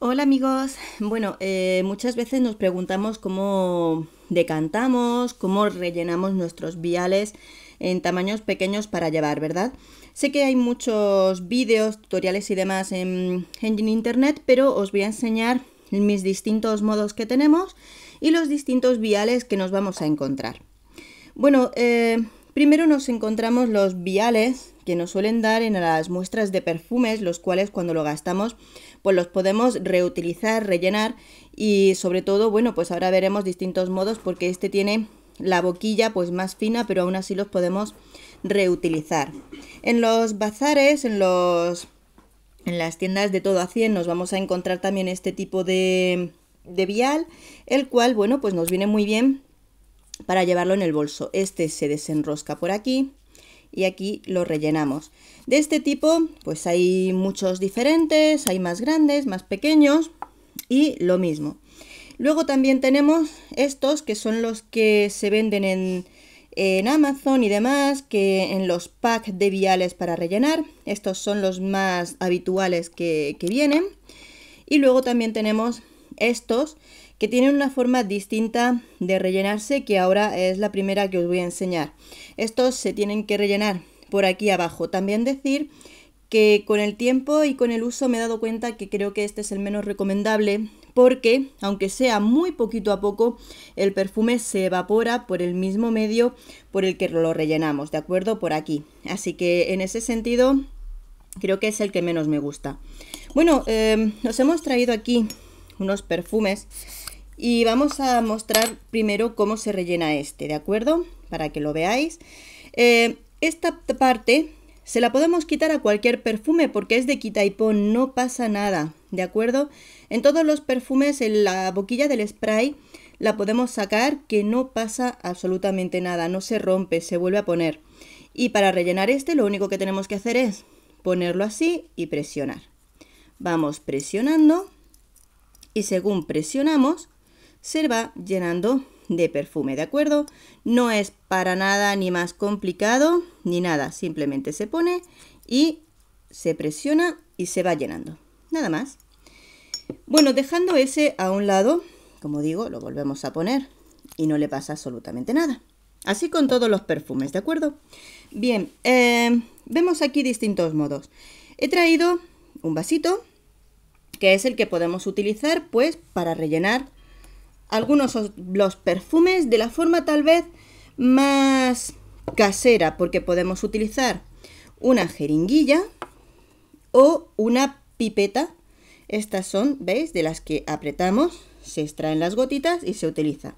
Hola amigos, bueno, eh, muchas veces nos preguntamos cómo decantamos, cómo rellenamos nuestros viales en tamaños pequeños para llevar, ¿verdad? Sé que hay muchos vídeos, tutoriales y demás en, internet, pero os voy a enseñar mis distintos modos que tenemos y los distintos viales que nos vamos a encontrar. Bueno, eh, Primero nos encontramos los viales que nos suelen dar en las muestras de perfumes, los cuales cuando lo gastamos pues los podemos reutilizar, rellenar y sobre todo, bueno, pues ahora veremos distintos modos porque este tiene la boquilla pues más fina, pero aún así los podemos reutilizar. En los bazares, en los en las tiendas de todo a 100 nos vamos a encontrar también este tipo de de vial, el cual, bueno, pues nos viene muy bien para llevarlo en el bolso. Este se desenrosca por aquí y aquí lo rellenamos. De este tipo, pues hay muchos diferentes, hay más grandes, más pequeños y lo mismo. Luego también tenemos estos que son los que se venden en, Amazon y demás, que en los packs de viales para rellenar. Estos son los más habituales que, que vienen. Y luego también tenemos estos que tienen una forma distinta de rellenarse que ahora es la primera que os voy a enseñar. Estos se tienen que rellenar por aquí abajo. También decir que con el tiempo y con el uso me he dado cuenta que creo que este es el menos recomendable porque aunque sea muy poquito a poco el perfume se evapora por el mismo medio por el que lo rellenamos, ¿de acuerdo? Por aquí. Así que en ese sentido creo que es el que menos me gusta. Bueno, eh, nos hemos traído aquí unos perfumes y vamos a mostrar primero cómo se rellena este, ¿de acuerdo? Para que lo veáis. Eh, esta parte se la podemos quitar a cualquier perfume porque es de quita y pon, no pasa nada, ¿de acuerdo? En todos los perfumes, en la boquilla del spray, la podemos sacar que no pasa absolutamente nada, no se rompe, se vuelve a poner. Y para rellenar este lo único que tenemos que hacer es ponerlo así y presionar. Vamos presionando y según presionamos se va llenando de perfume, ¿de acuerdo? No es para nada ni más complicado ni nada, simplemente se pone y se presiona y se va llenando, nada más. Bueno, dejando ese a un lado, como digo, lo volvemos a poner y no le pasa absolutamente nada. Así con todos los perfumes, ¿de acuerdo? Bien, eh, vemos aquí distintos modos. He traído un vasito, que es el que podemos utilizar pues para rellenar algunos los perfumes de la forma tal vez más casera, porque podemos utilizar una jeringuilla o una pipeta. Estas son, ¿veis? De las que apretamos, se extraen las gotitas y se utiliza.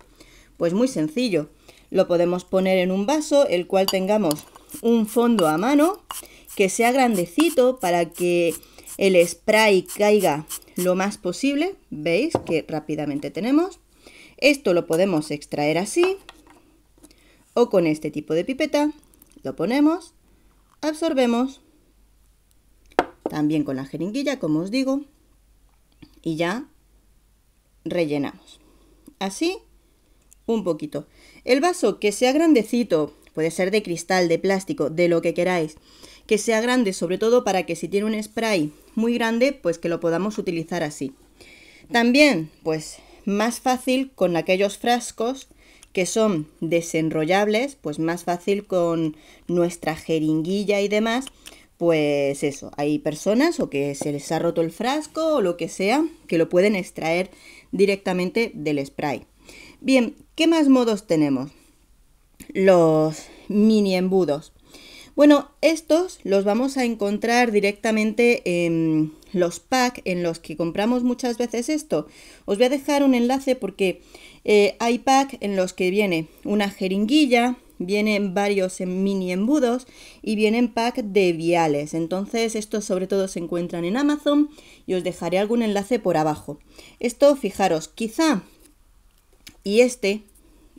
Pues muy sencillo. Lo podemos poner en un vaso, el cual tengamos un fondo a mano, que sea grandecito para que el spray caiga lo más posible. ¿Veis que rápidamente tenemos? Esto lo podemos extraer así o con este tipo de pipeta. Lo ponemos, absorbemos, también con la jeringuilla, como os digo, y ya rellenamos. Así, un poquito. El vaso que sea grandecito, puede ser de cristal, de plástico, de lo que queráis, que sea grande sobre todo para que si tiene un spray muy grande, pues que lo podamos utilizar así. También, pues más fácil con aquellos frascos que son desenrollables, pues más fácil con nuestra jeringuilla y demás, pues eso, hay personas o que se les ha roto el frasco o lo que sea, que lo pueden extraer directamente del spray. Bien, ¿qué más modos tenemos? Los mini embudos. Bueno, estos los vamos a encontrar directamente en los pack en los que compramos muchas veces esto. Os voy a dejar un enlace porque eh, hay pack en los que viene una jeringuilla, vienen varios en mini embudos y vienen pack de viales. Entonces estos sobre todo se encuentran en Amazon y os dejaré algún enlace por abajo. Esto, fijaros, quizá y este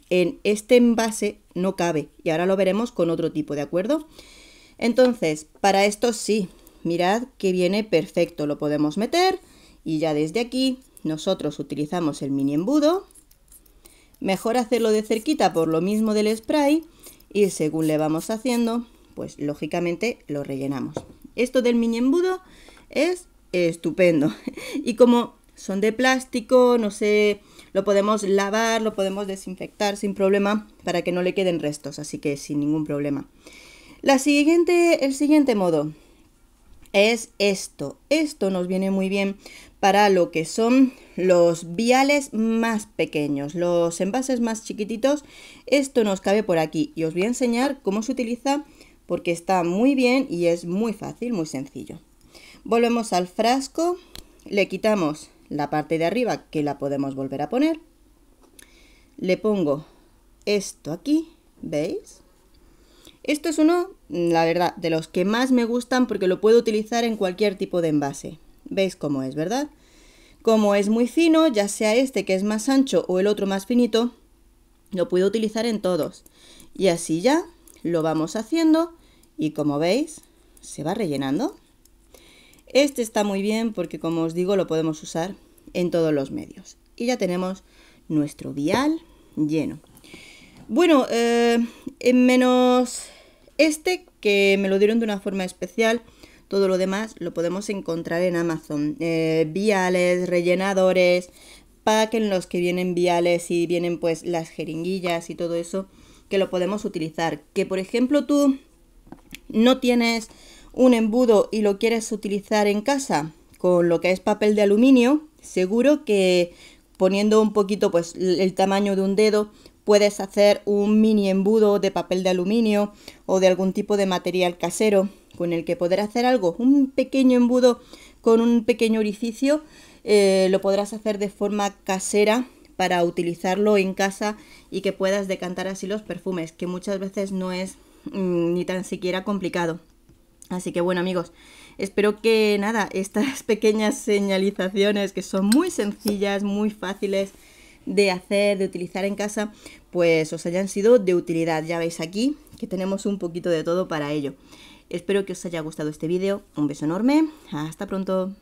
en este envase no cabe y ahora lo veremos con otro tipo, ¿de acuerdo? Entonces, para esto sí, mirad que viene perfecto, lo podemos meter y ya desde aquí nosotros utilizamos el mini embudo. Mejor hacerlo de cerquita por lo mismo del spray y según le vamos haciendo, pues lógicamente lo rellenamos. Esto del mini embudo es estupendo. Y como son de plástico, no sé, lo podemos lavar, lo podemos desinfectar sin problema para que no le queden restos, así que sin ningún problema. La siguiente, el siguiente modo, es esto. Esto nos viene muy bien para lo que son los viales más pequeños, los envases más chiquititos. Esto nos cabe por aquí y os voy a enseñar cómo se utiliza porque está muy bien y es muy fácil, muy sencillo. Volvemos al frasco, le quitamos la parte de arriba que la podemos volver a poner. Le pongo esto aquí, ¿veis? Esto es uno, mm, la verdad, de los que más me gustan porque lo puedo utilizar en cualquier tipo de envase. ¿Veis cómo es, verdad? Como es muy fino, ya sea este que es más ancho o el otro más finito, lo puedo utilizar en todos. Y así ya lo vamos haciendo y como veis, se va rellenando. Este está muy bien porque como os digo lo podemos usar en todos los medios. Y ya tenemos nuestro vial lleno. Bueno, eh, en menos este que me lo dieron de una forma especial, todo lo demás lo podemos encontrar en Amazon. Eh, viales, rellenadores, pack en los que vienen viales y vienen pues las jeringuillas y todo eso que lo podemos utilizar. Que por ejemplo tú no tienes un embudo y lo quieres utilizar en casa con lo que es papel de aluminio, seguro que poniendo un poquito pues el tamaño de un dedo Puedes hacer un mini embudo de papel de aluminio o de algún tipo de material casero con el que poder hacer algo. Un pequeño embudo con un pequeño orificio eh, lo podrás hacer de forma casera para utilizarlo en casa y que puedas decantar así los perfumes, que muchas veces no es mm, ni tan siquiera complicado. Así que bueno amigos, espero que nada, estas pequeñas señalizaciones que son muy sencillas, muy fáciles, de hacer, de utilizar en casa, pues os hayan sido de utilidad. Ya veis aquí que tenemos un poquito de todo para ello. Espero que os haya gustado este vídeo. Un beso enorme. Hasta pronto.